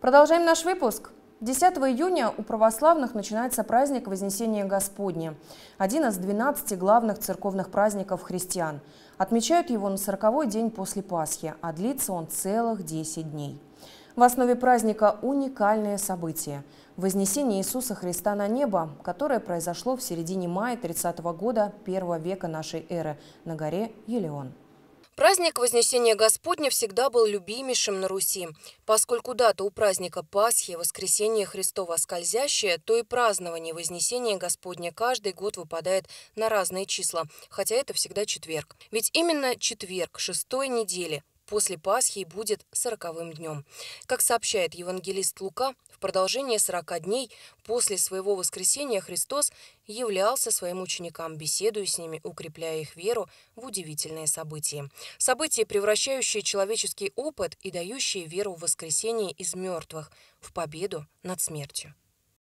Продолжаем наш выпуск. 10 июня у православных начинается праздник Вознесения Господня, один из 12 главных церковных праздников христиан. Отмечают его на 40-й день после Пасхи, а длится он целых 10 дней. В основе праздника уникальное событие – Вознесение Иисуса Христа на небо, которое произошло в середине мая 30 -го года первого века нашей эры на горе Елеон. Праздник Вознесения Господня всегда был любимейшим на Руси. Поскольку дата у праздника Пасхи, Воскресение Христова скользящее, то и празднование Вознесения Господня каждый год выпадает на разные числа, хотя это всегда четверг. Ведь именно четверг шестой недели после Пасхи будет сороковым днем. Как сообщает евангелист Лука, в продолжение сорока дней после своего воскресения Христос являлся своим ученикам, беседуя с ними, укрепляя их веру в удивительные события. События, превращающие человеческий опыт и дающие веру в воскресение из мертвых, в победу над смертью.